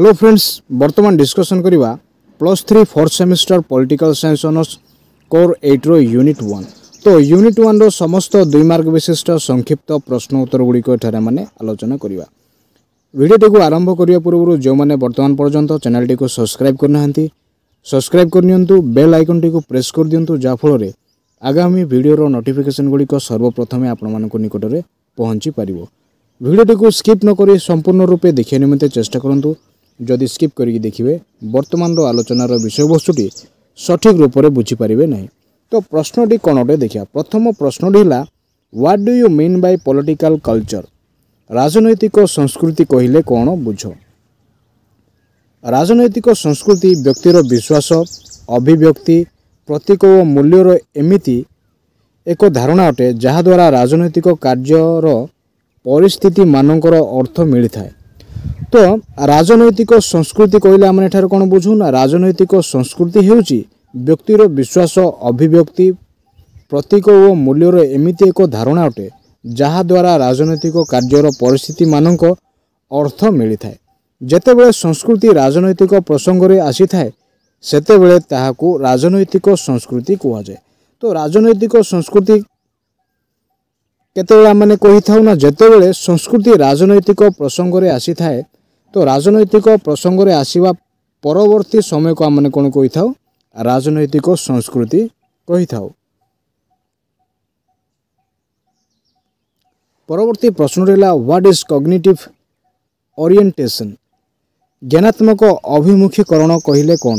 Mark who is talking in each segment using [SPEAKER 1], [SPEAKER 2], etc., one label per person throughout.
[SPEAKER 1] hello friends ବର୍ତ୍ତମାନ discussion କରିବା plus three fourth semester political science honours core ଏଇଟ୍ର unit one ତ unit ୱାନ୍ର ସମସ୍ତ ଦୁଇ ମାର୍କ ବିଶିଷ୍ଟ ସଂକ୍ଷିପ୍ତ ପ୍ରଶ୍ନ ଉତ୍ତରଗୁଡ଼ିକ ଏଠାରେ ମାନେ ଆଲୋଚନା କରିବା ଭିଡ଼ିଓଟିକୁ ଆରମ୍ଭ କରିବା ପୂର୍ବରୁ ଯେଉଁମାନେ ବର୍ତ୍ତମାନ ପର୍ଯ୍ୟନ୍ତ ଚ୍ୟାନେଲ୍ଟିକୁ ସବସ୍କ୍ରାଇବ୍ କରିନାହାନ୍ତି ସବସ୍କ୍ରାଇବ୍ କରିନିଅନ୍ତୁ ବେଲ୍ ଆଇକନ୍ଟିକୁ ପ୍ରେସ୍ କରିଦିଅନ୍ତୁ ଯାହାଫଳରେ ଆଗାମୀ ଭିଡ଼ିଓର ନୋଟିଫିକେସନ୍ଗୁଡ଼ିକ ସର୍ବପ୍ରଥମେ ଆପଣମାନଙ୍କ ନିକଟରେ ପହଞ୍ଚି ପାରିବ ଭିଡ଼ିଓଟିକୁ ସ୍କିପ୍ ନକରି ସମ୍ପୂର୍ଣ୍ଣ ରୂପେ ଦେଖିବା ନିମନ୍ତେ ଚେଷ୍ଟା କରନ୍ତୁ ଯଦି ସ୍କିପ୍ କରିକି ଦେଖିବେ ବର୍ତ୍ତମାନର ଆଲୋଚନାର ବିଷୟବସ୍ତୁଟି ସଠିକ୍ ରୂପରେ ବୁଝିପାରିବେ ନାହିଁ ତ ପ୍ରଶ୍ନଟି କ'ଣ ଗୋଟେ ଦେଖିବା ପ୍ରଥମ ପ୍ରଶ୍ନଟି ହେଲା what do you mean by political culture ରାଜନୈତିକ ସଂସ୍କୃତି କହିଲେ କ'ଣ ବୁଝ ରାଜନୈତିକ ସଂସ୍କୃତି ବ୍ୟକ୍ତିର ବିଶ୍ୱାସ ଅଭିବ୍ୟକ୍ତି ପ୍ରତୀକ ଓ ମୂଲ୍ୟର ଏମିତି ଏକ ଧାରଣା ଅଟେ ଯାହାଦ୍ୱାରା ରାଜନୈତିକ କାର୍ଯ୍ୟର ପରିସ୍ଥିତିମାନଙ୍କର ଅର୍ଥ ମିଳିଥାଏ ତ ରାଜନୈତିକ ସଂସ୍କୃତି କହିଲେ ଆମେ ଏଠାରେ କ'ଣ ବୁଝୁ ନା ରାଜନୈତିକ ସଂସ୍କୃତି ହେଉଛି ବ୍ୟକ୍ତିର ବିଶ୍ୱାସ ଅଭିବ୍ୟକ୍ତି ପ୍ରତୀକ ଓ ମୂଲ୍ୟର ଏମିତି ଏକ ଧାରଣା ଅଟେ ଯାହାଦ୍ୱାରା ରାଜନୈତିକ କାର୍ଯ୍ୟର ପରିସ୍ଥିତିମାନଙ୍କ ଅର୍ଥ ମିଳିଥାଏ ଯେତେବେଳେ ସଂସ୍କୃତି ରାଜନୈତିକ ପ୍ରସଙ୍ଗରେ ଆସିଥାଏ ସେତେବେଳେ ତାହାକୁ ରାଜନୈତିକ ସଂସ୍କୃତି କୁହାଯାଏ ତ ରାଜନୈତିକ ସଂସ୍କୃତି କେତେବେଳେ ଆମମାନେ କହିଥାଉ ନା ଯେତେବେଳେ ସଂସ୍କୃତି ରାଜନୈତିକ ପ୍ରସଙ୍ଗରେ ଆସିଥାଏ ତ ରାଜନୈତିକ ପ୍ରସଙ୍ଗରେ ଆସିବା ପରବର୍ତ୍ତୀ ସମୟକୁ ଆମେ କ'ଣ କହିଥାଉ ରାଜନୈତିକ ସଂସ୍କୃତି କହିଥାଉ ପରବର୍ତ୍ତୀ ପ୍ରଶ୍ନଟି ହେଲା ହ୍ୱାଟ୍ ଇଜ୍ କଗ୍ନିଟିଭ୍ ଓରିଏଣ୍ଟେସନ୍ ଜ୍ଞାନାତ୍ମକ ଅଭିମୁଖୀକରଣ କହିଲେ କ'ଣ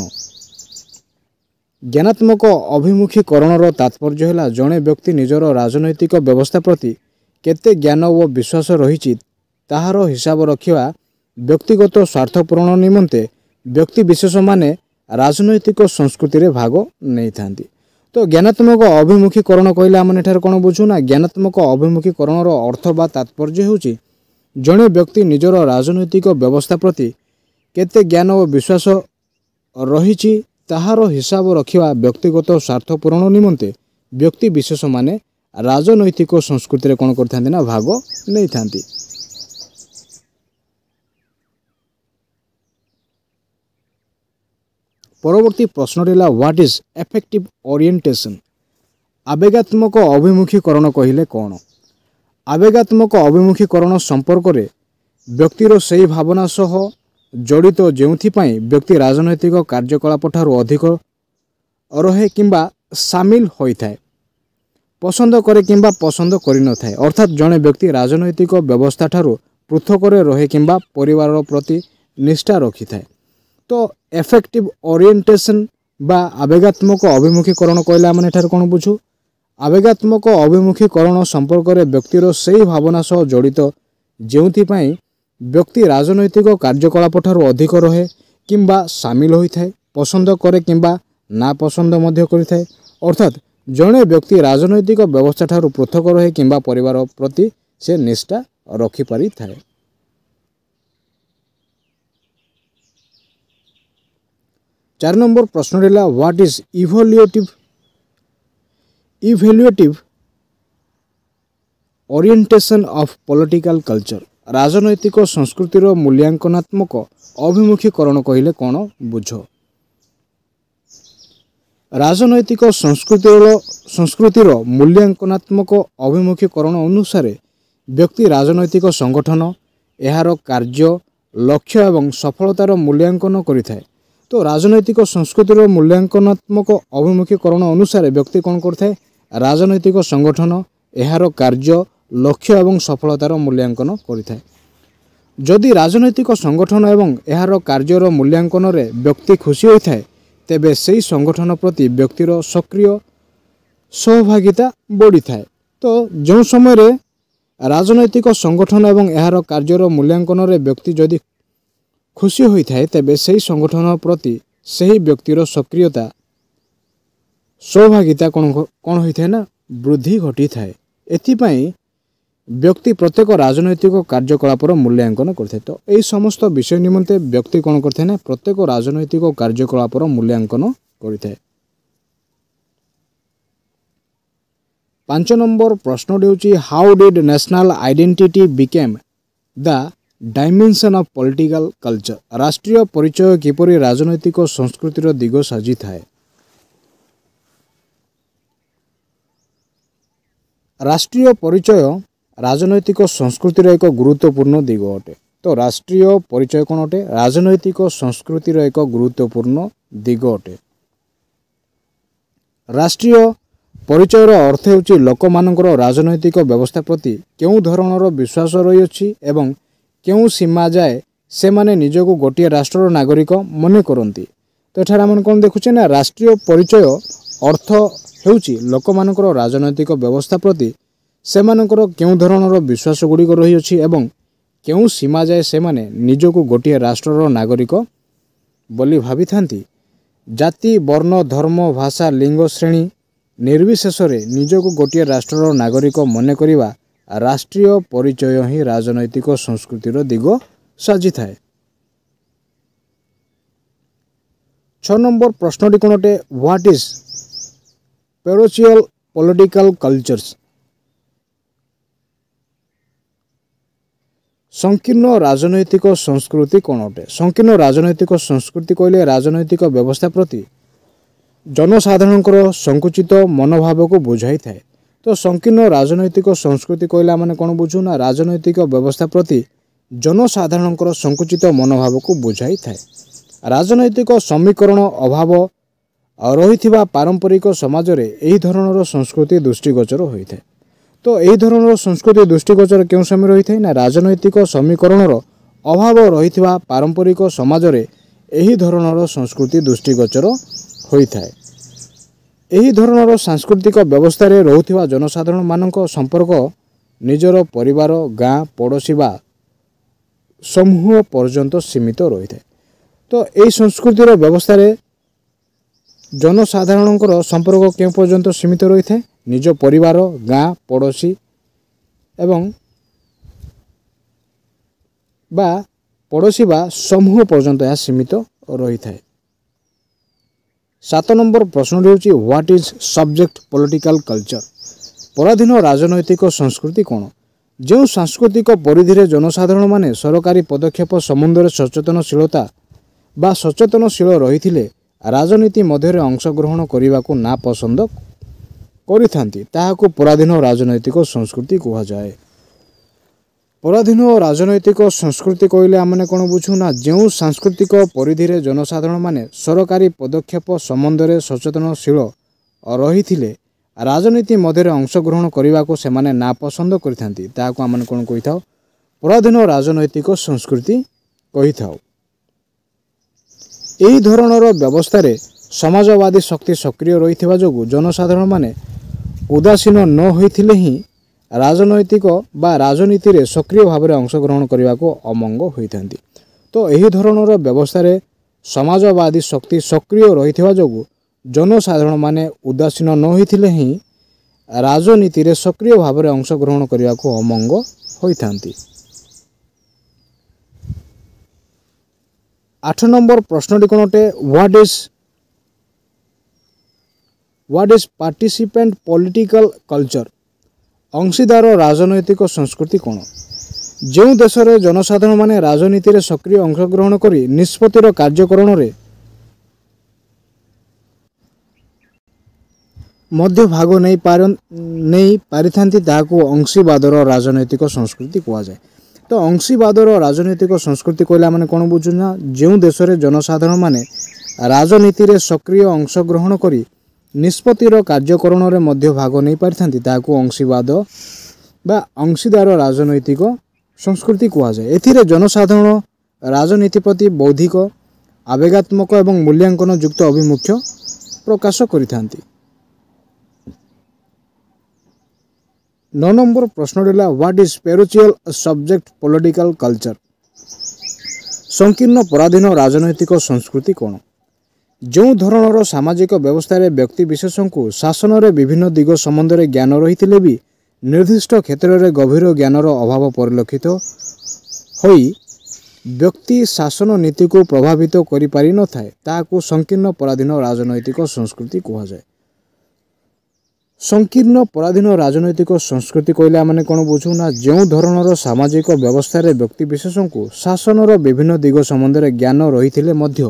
[SPEAKER 1] ଜ୍ଞାନାତ୍ମକ ଅଭିମୁଖୀକରଣର ତାତ୍ପର୍ଯ୍ୟ ହେଲା ଜଣେ ବ୍ୟକ୍ତି ନିଜର ରାଜନୈତିକ ବ୍ୟବସ୍ଥା ପ୍ରତି କେତେ ଜ୍ଞାନ ଓ ବିଶ୍ୱାସ ରହିଛି ତାହାର ହିସାବ ରଖିବା ବ୍ୟକ୍ତିଗତ ସ୍ୱାର୍ଥ ପୂରଣ ନିମନ୍ତେ ବ୍ୟକ୍ତିବିଶେଷମାନେ ରାଜନୈତିକ ସଂସ୍କୃତିରେ ଭାଗ ନେଇଥାନ୍ତି ତ ଜ୍ଞାନାତ୍ମକ ଅଭିମୁଖୀକରଣ କହିଲେ ଆମେ ଏଠାରେ କ'ଣ ବୁଝୁ ନା ଜ୍ଞାନାତ୍ମକ ଅଭିମୁଖୀକରଣର ଅର୍ଥ ବା ତାତ୍ପର୍ଯ୍ୟ ହେଉଛି ଜଣେ ବ୍ୟକ୍ତି ନିଜର ରାଜନୈତିକ ବ୍ୟବସ୍ଥା ପ୍ରତି କେତେ ଜ୍ଞାନ ଓ ବିଶ୍ୱାସ ରହିଛି ତାହାର ହିସାବ ରଖିବା ବ୍ୟକ୍ତିଗତ ସ୍ୱାର୍ଥ ପୂରଣ ନିମନ୍ତେ ବ୍ୟକ୍ତିବିଶେଷମାନେ ରାଜନୈତିକ ସଂସ୍କୃତିରେ କ'ଣ କରିଥାନ୍ତି ନା ଭାଗ ନେଇଥାନ୍ତି ପରବର୍ତ୍ତୀ ପ୍ରଶ୍ନଟି ହେଲା ହ୍ୱାଟ୍ ଇଜ୍ ଏଫେକ୍ଟିଭ୍ ଓରିଏଣ୍ଟେସନ୍ ଆବେଗାତ୍ମକ ଅଭିମୁଖୀକରଣ କହିଲେ କ'ଣ ଆବେଗାତ୍ମକ ଅଭିମୁଖୀକରଣ ସମ୍ପର୍କରେ ବ୍ୟକ୍ତିର ସେହି ଭାବନା ସହ ଜଡ଼ିତ ଯେଉଁଥିପାଇଁ ବ୍ୟକ୍ତି ରାଜନୈତିକ କାର୍ଯ୍ୟକଳାପଠାରୁ ଅଧିକ ରହେ କିମ୍ବା ସାମିଲ ହୋଇଥାଏ ପସନ୍ଦ କରେ କିମ୍ବା ପସନ୍ଦ କରିନଥାଏ ଅର୍ଥାତ୍ ଜଣେ ବ୍ୟକ୍ତି ରାଜନୈତିକ ବ୍ୟବସ୍ଥାଠାରୁ ପୃଥକରେ ରହେ କିମ୍ବା ପରିବାରର ପ୍ରତି ନିଷ୍ଠା ରଖିଥାଏ ତ ଏଫେକ୍ଟିଭ୍ ଓରିଏଣ୍ଟେସନ୍ ବା ଆବେଗାତ୍ମକ ଅଭିମୁଖୀକରଣ କହିଲେ ଆମେ ଏଠାରେ କ'ଣ ବୁଝୁ ଆବେଗାତ୍ମକ ଅଭିମୁଖୀକରଣ ସମ୍ପର୍କରେ ବ୍ୟକ୍ତିର ସେହି ଭାବନା ସହ ଜଡ଼ିତ ଯେଉଁଥିପାଇଁ ବ୍ୟକ୍ତି ରାଜନୈତିକ କାର୍ଯ୍ୟକଳାପଠାରୁ ଅଧିକ ରହେ କିମ୍ବା ସାମିଲ ହୋଇଥାଏ ପସନ୍ଦ କରେ କିମ୍ବା ନାପସନ୍ଦ ମଧ୍ୟ କରିଥାଏ ଅର୍ଥାତ୍ ଜଣେ ବ୍ୟକ୍ତି ରାଜନୈତିକ ବ୍ୟବସ୍ଥା ଠାରୁ ପୃଥକ ରହେ କିମ୍ବା ପରିବାର ପ୍ରତି ସେ ନିଷ୍ଠା ରଖିପାରିଥାଏ চার নম্বর প্রশ্নটি হল what is evaluative evaluative orientation of political culture ରାଜନୈତିକ ସଂସ୍କୃତିର ମୂଲ୍ୟାଙ୍କନାତ୍ମକ ଅଭିମୁଖୀକରଣ କହିଲେ କ'ଣ ବୁଝ ରାଜନୈତିକ ସଂସ୍କୃତିର ସଂସ୍କୃତିର ମୂଲ୍ୟାଙ୍କନାତ୍ମକ ଅଭିମୁଖୀକରଣ ଅନୁସାରେ ବ୍ୟକ୍ତି ରାଜନୈତିକ ସଂଗଠନ ଏହାର କାର୍ଯ୍ୟ ଲକ୍ଷ୍ୟ ଏବଂ ସଫଳତାର ମୂଲ୍ୟାଙ୍କନ କରିଥାଏ তো ରାଜନୈତିକ ସଂସ୍କୃତିର ମୂଲ୍ୟାଙ୍କନାତ୍ମକ ଅଭିମୁଖୀକରଣ ଅନୁସାରେ ବ୍ୟକ୍ତି କ'ଣ କରିଥାଏ ରାଜନୈତିକ ସଂଗଠନ ଏହାର କାର୍ଯ୍ୟ ଲକ୍ଷ୍ୟ ଏବଂ ସଫଳତାର ମୂଲ୍ୟାଙ୍କନ କରିଥାଏ ଯଦି ରାଜନୈତିକ ସଂଗଠନ ଏବଂ ଏହାର କାର୍ଯ୍ୟର ମୂଲ୍ୟାଙ୍କନରେ ବ୍ୟକ୍ତି ଖୁସି ହୋଇଥାଏ ତେବେ ସେହି ସଂଗଠନ ପ୍ରତି ବ୍ୟକ୍ତିର ସକ୍ରିୟ ସହଭାଗିତା ବଢ଼ିଥାଏ ତ ଯେଉଁ ସମୟରେ ରାଜନୈତିକ ସଂଗଠନ ଏବଂ ଏହାର କାର୍ଯ୍ୟର ମୂଲ୍ୟାଙ୍କନରେ ବ୍ୟକ୍ତି ଯଦି ଖୁସି ହୋଇଥାଏ ତେବେ ସେହି ସଂଗଠନ ପ୍ରତି ସେହି ବ୍ୟକ୍ତିର ସକ୍ରିୟତା ସୌଭାଗିତା କ'ଣ କ'ଣ ହୋଇଥାଏ ନା ବୃଦ୍ଧି ଘଟିଥାଏ ଏଥିପାଇଁ ବ୍ୟକ୍ତି ପ୍ରତ୍ୟେକ ରାଜନୈତିକ କାର୍ଯ୍ୟକଳାପର ମୂଲ୍ୟାଙ୍କନ କରିଥାଏ ତ ଏହି ସମସ୍ତ ବିଷୟ ନିମନ୍ତେ ବ୍ୟକ୍ତି କ'ଣ କରିଥାଏ ନା ପ୍ରତ୍ୟେକ ରାଜନୈତିକ କାର୍ଯ୍ୟକଳାପର ମୂଲ୍ୟାଙ୍କନ କରିଥାଏ ପାଞ୍ଚ ନମ୍ବର ପ୍ରଶ୍ନଟି ହେଉଛି how did national identity become the dimension of political culture ରାଷ୍ଟ୍ରୀୟ ପରିଚୟ କିପରି ରାଜନୈତିକ ସଂସ୍କୃତିର ଦିଗ ସାଜିଥାଏ ରାଷ୍ଟ୍ରୀୟ ପରିଚୟ ରାଜନୈତିକ ସଂସ୍କୃତିର ଏକ ଗୁରୁତ୍ୱପୂର୍ଣ୍ଣ ଦିଗ ଅଟେ ତ ରାଷ୍ଟ୍ରୀୟ ପରିଚୟ କ'ଣ ଅଟେ ରାଜନୈତିକ ସଂସ୍କୃତିର ଏକ ଗୁରୁତ୍ୱପୂର୍ଣ୍ଣ ଦିଗ ଅଟେ ରାଷ୍ଟ୍ରୀୟ ପରିଚୟର ଅର୍ଥ ହେଉଛି ଲୋକମାନଙ୍କର ରାଜନୈତିକ ବ୍ୟବସ୍ଥା ପ୍ରତି କେଉଁ ଧରଣର ବିଶ୍ୱାସ ରହିଅଛି ଏବଂ କେଉଁ ସୀମା ଯାଏ ସେମାନେ ନିଜକୁ ଗୋଟିଏ ରାଷ୍ଟ୍ରର ନାଗରିକ ମନେ କରନ୍ତି ତ ଏଠାରେ ଆମେ କ'ଣ ଦେଖୁଛେ ନା ରାଷ୍ଟ୍ରୀୟ ପରିଚୟ ଅର୍ଥ ହେଉଛି ଲୋକମାନଙ୍କର ରାଜନୈତିକ ବ୍ୟବସ୍ଥା ପ୍ରତି ସେମାନଙ୍କର କେଉଁ ଧରଣର ବିଶ୍ୱାସ ଗୁଡ଼ିକ ରହିଅଛି ଏବଂ କେଉଁ ସୀମା ଯାଏ ସେମାନେ ନିଜକୁ ଗୋଟିଏ ରାଷ୍ଟ୍ରର ନାଗରିକ ବୋଲି ଭାବିଥାନ୍ତି ଜାତି ବର୍ଣ୍ଣ ଧର୍ମ ଭାଷା ଲିଙ୍ଗ ଶ୍ରେଣୀ ନିର୍ବିଶେଷରେ ନିଜକୁ ଗୋଟିଏ ରାଷ୍ଟ୍ରର ନାଗରିକ ମନେ କରିବା ରାଷ୍ଟ୍ରୀୟ ପରିଚୟ ହିଁ ରାଜନୈତିକ ସଂସ୍କୃତିର ଦିଗ ସାଜିଥାଏ ଛଅ ନମ୍ବର ପ୍ରଶ୍ନଟି କ'ଣ ଅଟେ what is parochial political cultures ସଂକୀର୍ଣ୍ଣ ରାଜନୈତିକ ସଂସ୍କୃତି କ'ଣ ଅଟେ ସଂକୀର୍ଣ୍ଣ ରାଜନୈତିକ ସଂସ୍କୃତି କହିଲେ ରାଜନୈତିକ ବ୍ୟବସ୍ଥା ପ୍ରତି ଜନସାଧାରଣଙ୍କର ସଙ୍କୁଚିତ ମନୋଭାବକୁ ବୁଝାଇଥାଏ ତ ସଂକୀର୍ଣ୍ଣ ରାଜନୈତିକ ସଂସ୍କୃତି କହିଲେ ଆମେ କ'ଣ ବୁଝୁ ନା ରାଜନୈତିକ ବ୍ୟବସ୍ଥା ପ୍ରତି ଜନସାଧାରଣଙ୍କର ସଙ୍କୁଚିତ ମନୋଭାବକୁ ବୁଝାଇଥାଏ ରାଜନୈତିକ ସମୀକରଣ ଅଭାବ ରହିଥିବା ପାରମ୍ପରିକ ସମାଜରେ ଏହି ଧରଣର ସଂସ୍କୃତି ଦୃଷ୍ଟିଗୋଚର ହୋଇଥାଏ ତ ଏହି ଧରଣର ସଂସ୍କୃତି ଦୃଷ୍ଟିଗୋଚର କେଉଁ ସମୟରେ ହୋଇଥାଏ ନା ରାଜନୈତିକ ସମୀକରଣର ଅଭାବ ରହିଥିବା ପାରମ୍ପରିକ ସମାଜରେ ଏହି ଧରଣର ସଂସ୍କୃତି ଦୃଷ୍ଟିଗୋଚର ହୋଇଥାଏ ଏହି ଧରଣର ସାଂସ୍କୃତିକ ବ୍ୟବସ୍ଥାରେ ରହୁଥିବା ଜନସାଧାରଣମାନଙ୍କ ସମ୍ପର୍କ ନିଜର ପରିବାର ଗାଁ ପଡ଼ୋଶୀ ବା ସମୂହ ପର୍ଯ୍ୟନ୍ତ ସୀମିତ ରହିଥାଏ ତ ଏହି ସଂସ୍କୃତିର ବ୍ୟବସ୍ଥାରେ ଜନସାଧାରଣଙ୍କର ସମ୍ପର୍କ କେଉଁ ପର୍ଯ୍ୟନ୍ତ ସୀମିତ ରହିଥାଏ ନିଜ ପରିବାର ଗାଁ ପଡ଼ୋଶୀ ଏବଂ ବା ପଡ଼ୋଶୀ ବା ସମୂହ ପର୍ଯ୍ୟନ୍ତ ଏହା ସୀମିତ ରହିଥାଏ ସାତ ନମ୍ବର ପ୍ରଶ୍ନଟି ହେଉଛି what is subject political culture ପରାଧୀନ ରାଜନୈତିକ ସଂସ୍କୃତି କ'ଣ ଯେଉଁ ସାଂସ୍କୃତିକ ପରିଧିରେ ଜନସାଧାରଣମାନେ ସରକାରୀ ପଦକ୍ଷେପ ସମ୍ବନ୍ଧରେ ସଚେତନଶୀଳତା ବା ସଚେତନଶୀଳ ରହିଥିଲେ ରାଜନୀତି ମଧ୍ୟରେ ଅଂଶଗ୍ରହଣ କରିବାକୁ ନାପସନ୍ଦ କରିଥାନ୍ତି ତାହାକୁ ପରାଧୀନ ରାଜନୈତିକ ସଂସ୍କୃତି କୁହାଯାଏ ପରାଧୀନ ରାଜନୈତିକ ସଂସ୍କୃତି କହିଲେ ଆମେ କ'ଣ ବୁଝୁ ନା ଯେଉଁ ସାଂସ୍କୃତିକ ପରିଧିରେ ଜନସାଧାରଣମାନେ ସରକାରୀ ପଦକ୍ଷେପ ସମ୍ବନ୍ଧରେ ସଚେତନଶୀଳ ରହିଥିଲେ ରାଜନୀତି ମଧ୍ୟରେ ଅଂଶଗ୍ରହଣ କରିବାକୁ ସେମାନେ ନାପସନ୍ଦ କରିଥାନ୍ତି ତାହାକୁ ଆମେ କ'ଣ କହିଥାଉ ପରାଧୀନ ରାଜନୈତିକ ସଂସ୍କୃତି କହିଥାଉ ଏହି ଧରଣର ବ୍ୟବସ୍ଥାରେ ସମାଜବାଦୀ ଶକ୍ତି ସକ୍ରିୟ ରହିଥିବା ଯୋଗୁଁ ଜନସାଧାରଣମାନେ ଉଦାସୀନ ନ ହୋଇଥିଲେ ହିଁ ରାଜନୈତିକ ବା ରାଜନୀତିରେ ସକ୍ରିୟ ଭାବରେ ଅଂଶଗ୍ରହଣ କରିବାକୁ ଅମଙ୍ଗ ହୋଇଥାନ୍ତି ତ ଏହି ଧରଣର ବ୍ୟବସ୍ଥାରେ ସମାଜବାଦୀ ଶକ୍ତି ସକ୍ରିୟ ରହିଥିବା ଯୋଗୁଁ ଜନସାଧାରଣମାନେ ଉଦାସୀନ ନ ହୋଇଥିଲେ ହିଁ ରାଜନୀତିରେ ସକ୍ରିୟ ଭାବରେ ଅଂଶଗ୍ରହଣ କରିବାକୁ ଅମଙ୍ଗ ହୋଇଥାନ୍ତି ଆଠ ନମ୍ବର ପ୍ରଶ୍ନଟି କ'ଣ ଅଟେ what is what is participant political culture ଅଂଶୀଦାର ରାଜନୈତିକ ସଂସ୍କୃତି କ'ଣ ଯେଉଁ ଦେଶରେ ଜନସାଧାରଣମାନେ ରାଜନୀତିରେ ସକ୍ରିୟ ଅଂଶଗ୍ରହଣ କରି ନିଷ୍ପତ୍ତିର କାର୍ଯ୍ୟକରଣରେ ମଧ୍ୟ ଭାଗ ନେଇପାର ପାରିଥାନ୍ତି ତାହାକୁ ଅଂଶୀବାଦର ରାଜନୈତିକ ସଂସ୍କୃତି କୁହାଯାଏ ତ ଅଂଶୀବାଦର ରାଜନୈତିକ ସଂସ୍କୃତି କହିଲେ ଆମେ କ'ଣ ବୁଝୁଛୁ ନା ଯେଉଁ ଦେଶରେ ଜନସାଧାରଣମାନେ ରାଜନୀତିରେ ସକ୍ରିୟ ଅଂଶଗ୍ରହଣ କରି ନିଷ୍ପତ୍ତିର କାର୍ଯ୍ୟକରଣରେ ମଧ୍ୟ ଭାଗ ନେଇପାରିଥାନ୍ତି ତାହାକୁ ଅଂଶୀବାଦ ବା ଅଂଶୀଦାର ରାଜନୈତିକ ସଂସ୍କୃତି କୁହାଯାଏ ଏଥିରେ ଜନସାଧାରଣ ରାଜନୀତି ପ୍ରତି ବୌଦ୍ଧିକ ଆବେଗାତ୍ମକ ଏବଂ ମୂଲ୍ୟାଙ୍କନ ଯୁକ୍ତ ଆଭିମୁଖ୍ୟ ପ୍ରକାଶ କରିଥାନ୍ତି ନଅ ନମ୍ବର ପ୍ରଶ୍ନଟି ହେଲା what is parochial subject political culture ସଂକୀର୍ଣ୍ଣ ପରାଧୀନ ରାଜନୈତିକ ସଂସ୍କୃତି କ'ଣ ଯେଉଁ ଧରଣର ସାମାଜିକ ବ୍ୟବସ୍ଥାରେ ବ୍ୟକ୍ତିବିଶେଷଙ୍କୁ ଶାସନରେ ବିଭିନ୍ନ ଦିଗ ସମ୍ବନ୍ଧରେ ଜ୍ଞାନ ରହିଥିଲେ ବି ନିର୍ଦ୍ଦିଷ୍ଟ କ୍ଷେତ୍ରରେ ଗଭୀର ଜ୍ଞାନର ଅଭାବ ପରିଲକ୍ଷିତ ହୋଇ ବ୍ୟକ୍ତି ଶାସନ ନୀତିକୁ ପ୍ରଭାବିତ କରିପାରିନଥାଏ ତାହାକୁ ସଂକୀର୍ଣ୍ଣ ପରାଧୀନ ରାଜନୈତିକ ସଂସ୍କୃତି କୁହାଯାଏ ସଂକୀର୍ଣ୍ଣ ପରାଧୀନ ରାଜନୈତିକ ସଂସ୍କୃତି କହିଲେ ଆମେ କ'ଣ ବୁଝୁ ନା ଯେଉଁ ଧରଣର ସାମାଜିକ ବ୍ୟବସ୍ଥାରେ ବ୍ୟକ୍ତିବିଶେଷଙ୍କୁ ଶାସନର ବିଭିନ୍ନ ଦିଗ ସମ୍ବନ୍ଧରେ ଜ୍ଞାନ ରହିଥିଲେ ମଧ୍ୟ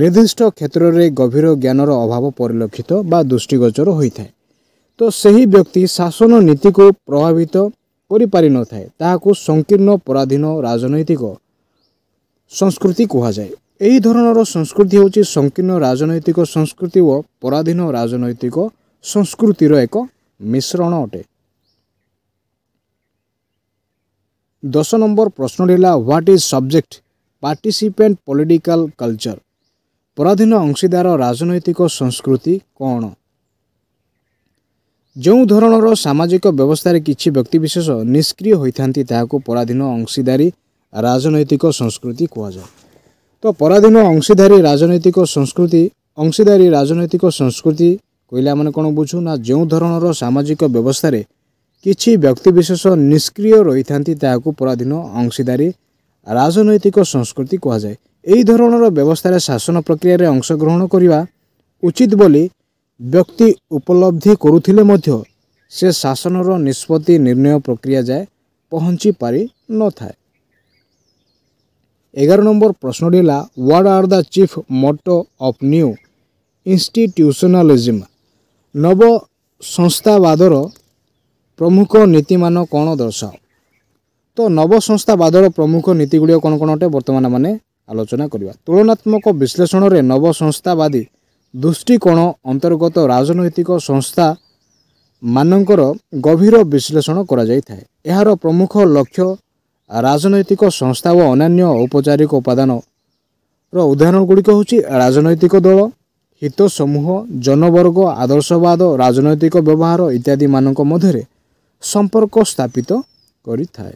[SPEAKER 1] ନିର୍ଦ୍ଦିଷ୍ଟ କ୍ଷେତ୍ରରେ ଗଭୀର ଜ୍ଞାନର ଅଭାବ ପରିଲକ୍ଷିତ ବା ଦୃଷ୍ଟିଗୋଚର ହୋଇଥାଏ ତ ସେହି ବ୍ୟକ୍ତି ଶାସନ ନୀତିକୁ ପ୍ରଭାବିତ କରିପାରିନଥାଏ ତାହାକୁ ସଂକୀର୍ଣ୍ଣ ପରାଧୀନ ରାଜନୈତିକ ସଂସ୍କୃତି କୁହାଯାଏ ଏହି ଧରଣର ସଂସ୍କୃତି ହେଉଛି ସଂକୀର୍ଣ୍ଣ ରାଜନୈତିକ ସଂସ୍କୃତି ଓ ପରାଧୀନ ରାଜନୈତିକ ସଂସ୍କୃତିର ଏକ ମିଶ୍ରଣ ଅଟେ ଦଶ ନମ୍ବର ପ୍ରଶ୍ନଟି ହେଲା what is subject participant political culture ପରାଧୀନ ଅଂଶୀଦାର ରାଜନୈତିକ ସଂସ୍କୃତି କ'ଣ ଯେଉଁ ଧରଣର ସାମାଜିକ ବ୍ୟବସ୍ଥାରେ କିଛି ବ୍ୟକ୍ତିବିଶେଷ ନିଷ୍କ୍ରିୟ ହୋଇଥାନ୍ତି ତାହାକୁ ପରାଧୀନ ଅଂଶୀଦାରୀ ରାଜନୈତିକ ସଂସ୍କୃତି କୁହାଯାଏ ତ ପରାଧୀନ ଅଂଶୀଦାରୀ ରାଜନୈତିକ ସଂସ୍କୃତି ଅଂଶୀଦାରୀ ରାଜନୈତିକ ସଂସ୍କୃତି କହିଲେ ଆମେ କ'ଣ ବୁଝୁ ନା ଯେଉଁ ଧରଣର ସାମାଜିକ ବ୍ୟବସ୍ଥାରେ କିଛି ବ୍ୟକ୍ତିବିଶେଷ ନିଷ୍କ୍ରିୟ ରହିଥାନ୍ତି ତାହାକୁ ପରାଧୀନ ଅଂଶୀଦାରୀ ରାଜନୈତିକ ସଂସ୍କୃତି କୁହାଯାଏ এই ধরনের ব্যবস্থার শাসন প্রক্রিয়ায় অংশগ্রহণ করা উচিত বলে ব্যক্তি উপলব্ধি করুলে সে শাসনর নিষ্পতি নির্ণয় প্রক্রিয়া যায় পৌঁছি পারি নথায় এগারো নম্বর প্রশ্নটি হল what are the chief motto of new institutionalism ନବ ସଂସ୍ଥାବାଦର ପ୍ରମୁଖ ନୀତିମାନ କ'ଣ ଦର୍ଶାଅ ତ ନବ ସଂସ୍ଥାବାଦର ପ୍ରମୁଖ ନୀତି ଗୁଡ଼ିକ କ'ଣ କ'ଣ ଅଟେ ବର୍ତ୍ତମାନ ମାନେ ଆଲୋଚନା କରିବା ତୁଳନାତ୍ମକ ବିଶ୍ଳେଷଣରେ ନବସଂସ୍ଥାବାଦୀ ଦୃଷ୍ଟିକୋଣ ଅନ୍ତର୍ଗତ ରାଜନୈତିକ ସଂସ୍ଥା ମାନଙ୍କର ଗଭୀର ବିଶ୍ଳେଷଣ କରାଯାଇଥାଏ ଏହାର ପ୍ରମୁଖ ଲକ୍ଷ୍ୟ ରାଜନୈତିକ ସଂସ୍ଥା ଓ ଅନ୍ୟାନ୍ୟ ଔପଚାରିକ ଉପାଦାନର ଉଦାହରଣଗୁଡ଼ିକ ହେଉଛି ରାଜନୈତିକ ଦଳ ହିତ ସମୂହ ଜନବର୍ଗ ଆଦର୍ଶବାଦ ରାଜନୈତିକ ବ୍ୟବହାର ଇତ୍ୟାଦିମାନଙ୍କ ମଧ୍ୟରେ ସମ୍ପର୍କ ସ୍ଥାପିତ କରିଥାଏ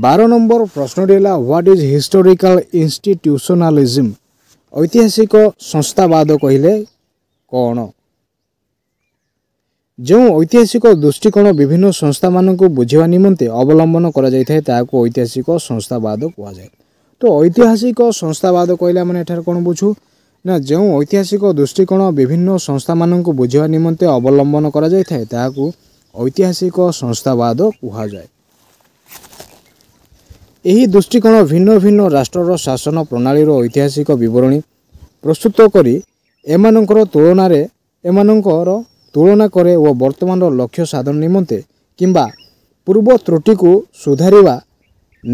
[SPEAKER 1] ବାର ନମ୍ବର ପ୍ରଶ୍ନଟି ହେଲା ହ୍ୱାଟ ଇଜ୍ ହିଷ୍ଟୋରିକାଲ ଇନଷ୍ଟିଟ୍ୟୁସନାଲିଜିମ୍ ଐତିହାସିକ ସଂସ୍ଥାବାଦ କହିଲେ କ'ଣ ଯେଉଁ ଐତିହାସିକ ଦୃଷ୍ଟିକୋଣ ବିଭିନ୍ନ ସଂସ୍ଥାମାନଙ୍କୁ ବୁଝିବା ନିମନ୍ତେ ଅବଲମ୍ବନ କରାଯାଇଥାଏ ତାହାକୁ ଐତିହାସିକ ସଂସ୍ଥାବାଦ କୁହାଯାଏ ତ ଐତିହାସିକ ସଂସ୍ଥାବାଦ କହିଲେ ଆମେ ଏଠାରେ କ'ଣ ବୁଝୁ ନା ଯେଉଁ ଐତିହାସିକ ଦୃଷ୍ଟିକୋଣ ବିଭିନ୍ନ ସଂସ୍ଥାମାନଙ୍କୁ ବୁଝିବା ନିମନ୍ତେ ଅବଲମ୍ବନ କରାଯାଇଥାଏ ତାହାକୁ ଐତିହାସିକ ସଂସ୍ଥାବାଦ କୁହାଯାଏ ଏହି ଦୃଷ୍ଟିକୋଣ ଭିନ୍ନ ଭିନ୍ନ ରାଷ୍ଟ୍ରର ଶାସନ ପ୍ରଣାଳୀର ଐତିହାସିକ ବିବରଣୀ ପ୍ରସ୍ତୁତ କରି ଏମାନଙ୍କର ତୁଳନାରେ ଏମାନଙ୍କର ତୁଳନା କରେ ଓ ବର୍ତ୍ତମାନର ଲକ୍ଷ୍ୟ ସାଧନ ନିମନ୍ତେ କିମ୍ବା ପୂର୍ବ ତ୍ରୁଟିକୁ ସୁଧାରିବା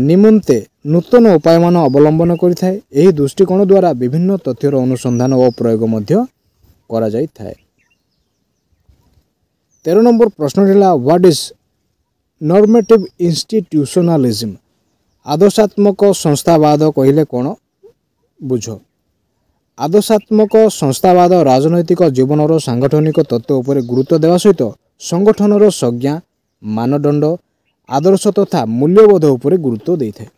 [SPEAKER 1] ନିମନ୍ତେ ନୂତନ ଉପାୟମାନ ଅବଲମ୍ବନ କରିଥାଏ ଏହି ଦୃଷ୍ଟିକୋଣ ଦ୍ୱାରା ବିଭିନ୍ନ ତଥ୍ୟର ଅନୁସନ୍ଧାନ ଓ ପ୍ରୟୋଗ ମଧ୍ୟ କରାଯାଇଥାଏ ତେର ନମ୍ବର ପ୍ରଶ୍ନଟି ହେଲା ହ୍ୱାଟ୍ ଇଜ୍ ନର୍ମେଟିଭ୍ ଇନଷ୍ଟିଟ୍ୟୁସନାଲିଜିମ୍ ଆଦର୍ଶାତ୍ମକ ସଂସ୍ଥାବାଦ କହିଲେ କ'ଣ ବୁଝ ଆଦର୍ଶାତ୍ମକ ସଂସ୍ଥାବାଦ ରାଜନୈତିକ ଜୀବନର ସାଂଗଠନିକ ତତ୍ତ୍ୱ ଉପରେ ଗୁରୁତ୍ୱ ଦେବା ସହିତ ସଂଗଠନର ସଂଜ୍ଞା ମାନଦଣ୍ଡ ଆଦର୍ଶ ତଥା ମୂଲ୍ୟବୋଧ ଉପରେ ଗୁରୁତ୍ୱ ଦେଇଥାଏ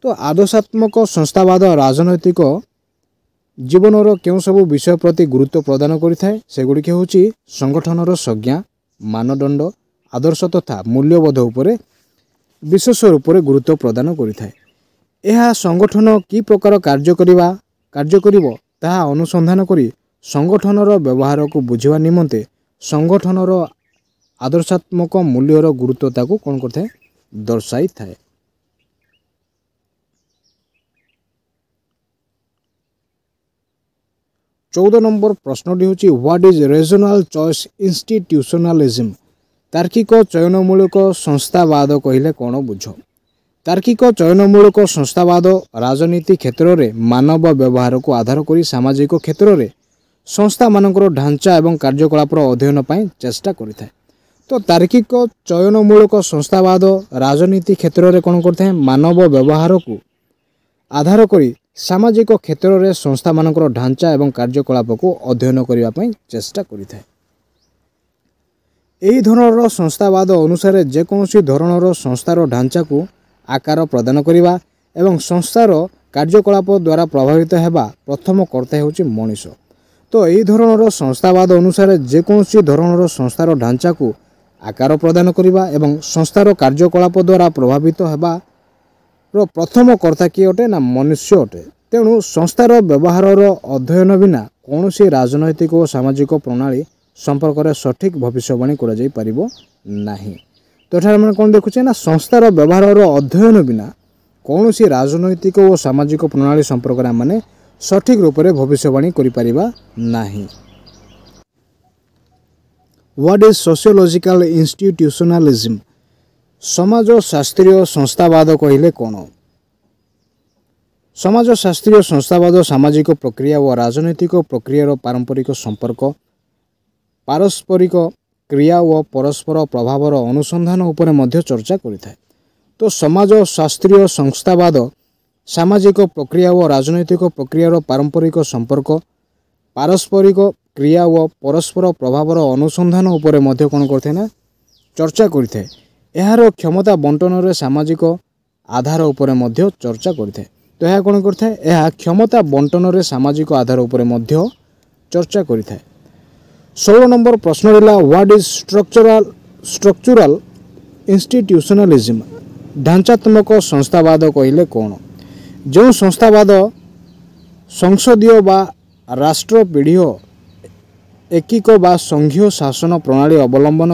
[SPEAKER 1] ତ ଆଦର୍ଶାତ୍ମକ ସଂସ୍ଥାବାଦ ରାଜନୈତିକ ଜୀବନର କେଉଁ ସବୁ ବିଷୟ ପ୍ରତି ଗୁରୁତ୍ୱ ପ୍ରଦାନ କରିଥାଏ ସେଗୁଡ଼ିକ ହେଉଛି ସଂଗଠନର ସଂଜ୍ଞା ମାନଦଣ୍ଡ ଆଦର୍ଶ ତଥା ମୂଲ୍ୟବୋଧ ଉପରେ ବିଶେଷ ରୂପରେ ଗୁରୁତ୍ୱ ପ୍ରଦାନ କରିଥାଏ ଏହା ସଂଗଠନ କି ପ୍ରକାର କାର୍ଯ୍ୟ କରିବା କାର୍ଯ୍ୟ କରିବ ତାହା ଅନୁସନ୍ଧାନ କରି ସଂଗଠନର ବ୍ୟବହାରକୁ ବୁଝିବା ନିମନ୍ତେ ସଂଗଠନର ଆଦର୍ଶାତ୍ମକ ମୂଲ୍ୟର ଗୁରୁତ୍ୱତାକୁ କ'ଣ କରିଥାଏ ଦର୍ଶାଇଥାଏ ଚଉଦ ନମ୍ବର ପ୍ରଶ୍ନଟି ହେଉଛି what is rational choice institutionalism ତାର୍କିକ ଚୟନମୂଳକ ସଂସ୍ଥାବାଦ କହିଲେ କ'ଣ ବୁଝ ତାର୍କିକ ଚୟନମୂଳକ ସଂସ୍ଥାବାଦ ରାଜନୀତି କ୍ଷେତ୍ରରେ ମାନବ ବ୍ୟବହାରକୁ ଆଧାର କରି ସାମାଜିକ କ୍ଷେତ୍ରରେ ସଂସ୍ଥାମାନଙ୍କର ଢାଞ୍ଚା ଏବଂ କାର୍ଯ୍ୟକଳାପର ଅଧ୍ୟୟନ ପାଇଁ ଚେଷ୍ଟା କରିଥାଏ ତ ତାର୍କିକ ଚୟନମୂଳକ ସଂସ୍ଥାବାଦ ରାଜନୀତି କ୍ଷେତ୍ରରେ କ'ଣ କରିଥାଏ ମାନବ ବ୍ୟବହାରକୁ ଆଧାର କରି ସାମାଜିକ କ୍ଷେତ୍ରରେ ସଂସ୍ଥାମାନଙ୍କର ଢାଞ୍ଚା ଏବଂ କାର୍ଯ୍ୟକଳାପକୁ ଅଧ୍ୟୟନ କରିବା ପାଇଁ ଚେଷ୍ଟା କରିଥାଏ ଏହି ଧରଣର ସଂସ୍ଥାବାଦ ଅନୁସାରେ ଯେକୌଣସି ଧରଣର ସଂସ୍ଥାର ଢାଞ୍ଚାକୁ ଆକାର ପ୍ରଦାନ କରିବା ଏବଂ ସଂସ୍ଥାର କାର୍ଯ୍ୟକଳାପ ଦ୍ୱାରା ପ୍ରଭାବିତ ହେବା ପ୍ରଥମ କର୍ତ୍ତା ହେଉଛି ମଣିଷ ତ ଏହି ଧରଣର ସଂସ୍ଥାବାଦ ଅନୁସାରେ ଯେକୌଣସି ଧରଣର ସଂସ୍ଥାର ଢାଞ୍ଚାକୁ ଆକାର ପ୍ରଦାନ କରିବା ଏବଂ ସଂସ୍ଥାର କାର୍ଯ୍ୟକଳାପ ଦ୍ୱାରା ପ୍ରଭାବିତ ହେବାର ପ୍ରଥମ କର୍ତ୍ତା କିଏ ଅଟେ ନା ମନୁଷ୍ୟ ଅଟେ ତେଣୁ ସଂସ୍ଥାର ବ୍ୟବହାରର ଅଧ୍ୟୟନ ବିନା କୌଣସି ରାଜନୈତିକ ଓ ସାମାଜିକ ପ୍ରଣାଳୀ सम्पर्क सठिक भविष्यवाणी कुरा पार देखुछ संस्थान र व्यवहार र अध्ययन बिना कनौसरी राजनैतिक ओ सामाजिक प्रणाली संपर्क सम्पर्क सठिक रूपले भविष्यवाणी गरिपर व्हाट इज सोसियोजिकल इन्स्टिट्युसनालिजम समाज शास्त्रीय संस्थावाद कहिले शास्त्रीय संस्थावाद सामाजिक प्रक्रिया वा राजनैतिक प्रक्रिया र पारम्परिक सम्पर्क ପାରସ୍ପରିକ କ୍ରିୟା ଓ ପରସ୍ପର ପ୍ରଭାବର ଅନୁସନ୍ଧାନ ଉପରେ ମଧ୍ୟ ଚର୍ଚ୍ଚା କରିଥାଏ ତ ସମାଜ ଶାସ୍ତ୍ରୀୟ ସଂସ୍ଥାବାଦ ସାମାଜିକ ପ୍ରକ୍ରିୟା ଓ ରାଜନୈତିକ ପ୍ରକ୍ରିୟାର ପାରମ୍ପରିକ ସମ୍ପର୍କ ପାରସ୍ପରିକ କ୍ରିୟା ଓ ପରସ୍ପର ପ୍ରଭାବର ଅନୁସନ୍ଧାନ ଉପରେ ମଧ୍ୟ କ'ଣ କରିଥାଏ ନା ଚର୍ଚ୍ଚା କରିଥାଏ ଏହାର କ୍ଷମତା ବଣ୍ଟନରେ ସାମାଜିକ ଆଧାର ଉପରେ ମଧ୍ୟ ଚର୍ଚ୍ଚା କରିଥାଏ ତ ଏହା କ'ଣ କରିଥାଏ ଏହା କ୍ଷମତା ବଣ୍ଟନରେ ସାମାଜିକ ଆଧାର ଉପରେ ମଧ୍ୟ ଚର୍ଚ୍ଚା କରିଥାଏ ষোলো নম্বর প্রশ্ন রহিলা হোয়াট ইজ স্ট্রকচরাল স্ট্রকচুরাল ଇନ୍ଷ୍ଟିଟ୍ୟୁସନାଲିଜିମ୍ ଢାଞ୍ଚାତ୍ମକ ସଂସ୍ଥାବାଦ କହିଲେ କ'ଣ ଯେଉଁ ସଂସ୍ଥାବାଦ ସଂସଦୀୟ ବା ରାଷ୍ଟ୍ରପୀଢ଼ୀୟ ଏକିକ ବା ସଂଘୀୟ ଶାସନ ପ୍ରଣାଳୀ ଅବଲମ୍ବନ